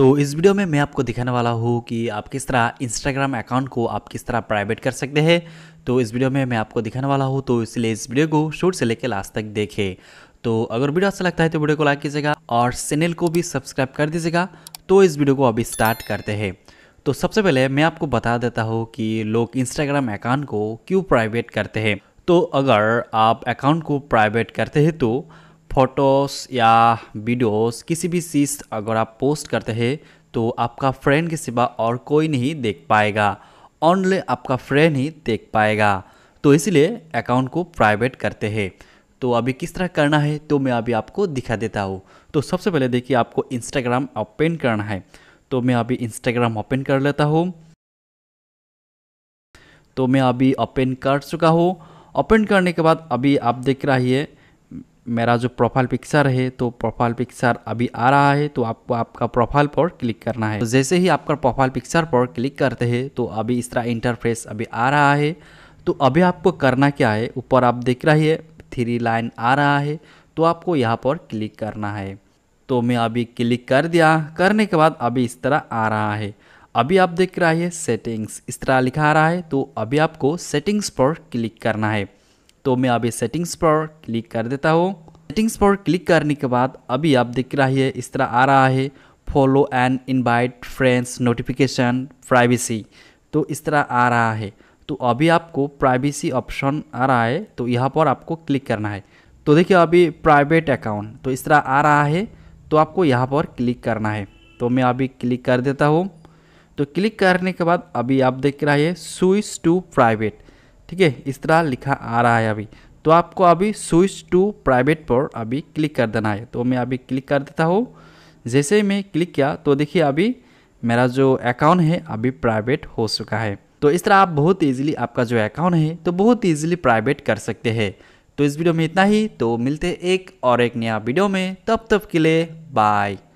तो इस वीडियो में मैं आपको दिखाने वाला हूँ कि आप किस तरह इंस्टाग्राम अकाउंट को आप किस तरह प्राइवेट कर सकते हैं तो इस वीडियो में मैं आपको दिखाने वाला हूँ तो इसलिए इस वीडियो को शूट से लेकर लास्ट तक देखें तो अगर वीडियो अच्छा लगता है तो वीडियो को लाइक कीजिएगा और चैनल को भी सब्सक्राइब कर दीजिएगा तो इस वीडियो को अभी स्टार्ट करते हैं तो सबसे पहले मैं आपको बता देता हूँ कि लोग इंस्टाग्राम अकाउंट को क्यों प्राइवेट करते हैं तो अगर आप अकाउंट को प्राइवेट करते हैं तो फोटोस या वीडियोस किसी भी चीज़ अगर आप पोस्ट करते हैं तो आपका फ्रेंड के सिवा और कोई नहीं देख पाएगा ऑनली आपका फ्रेंड ही देख पाएगा तो इसलिए अकाउंट को प्राइवेट करते हैं तो अभी किस तरह करना है तो मैं अभी आपको दिखा देता हूँ तो सबसे पहले देखिए आपको इंस्टाग्राम ओपन करना है तो मैं अभी इंस्टाग्राम ओपन कर लेता हूँ तो मैं अभी ओपन कर चुका हूँ ओपन करने के बाद अभी आप देख रहा है मेरा जो प्रोफाइल पिक्चर है तो प्रोफाइल पिक्चर अभी आ रहा है तो आपको आपका प्रोफाइल पर क्लिक करना है तो जैसे ही आपका प्रोफाइल पिक्चर पर क्लिक करते हैं तो अभी इस तरह इंटरफेस अभी आ रहा है तो अभी आपको करना क्या है ऊपर आप देख रही है थ्री लाइन आ रहा है तो आपको यहाँ पर क्लिक करना है तो मैं अभी क्लिक कर दिया करने के बाद अभी इस तरह आ रहा है अभी आप देख रहा है सेटिंग्स इस तरह लिखा आ रहा है तो अभी आपको सेटिंग्स पर क्लिक करना है तो मैं अभी सेटिंग्स पर क्लिक कर देता हूँ सेटिंग्स पर क्लिक करने के बाद अभी आप देख रहा है इस तरह आ रहा है follow and invite friends notification privacy तो इस तरह आ रहा है तो अभी आपको प्राइवेसी ऑप्शन आ रहा है तो यहाँ पर आपको क्लिक करना है तो देखिए अभी प्राइवेट अकाउंट तो इस तरह आ रहा है तो आपको यहाँ पर क्लिक करना है तो मैं अभी क्लिक कर देता हूँ तो क्लिक करने के बाद अभी आप देख रहा है स्विच टू प्राइवेट ठीक है इस तरह लिखा आ रहा है अभी तो आपको अभी स्विच टू प्राइवेट पर अभी क्लिक कर देना है तो मैं अभी क्लिक कर देता हूँ जैसे ही मैं क्लिक किया तो देखिए अभी मेरा जो अकाउंट है अभी प्राइवेट हो चुका है तो इस तरह आप बहुत ईजिली आपका जो अकाउंट है तो बहुत ईजिली प्राइवेट कर सकते हैं तो इस वीडियो में इतना ही तो मिलते एक और एक नया वीडियो में तब तब के लिए बाय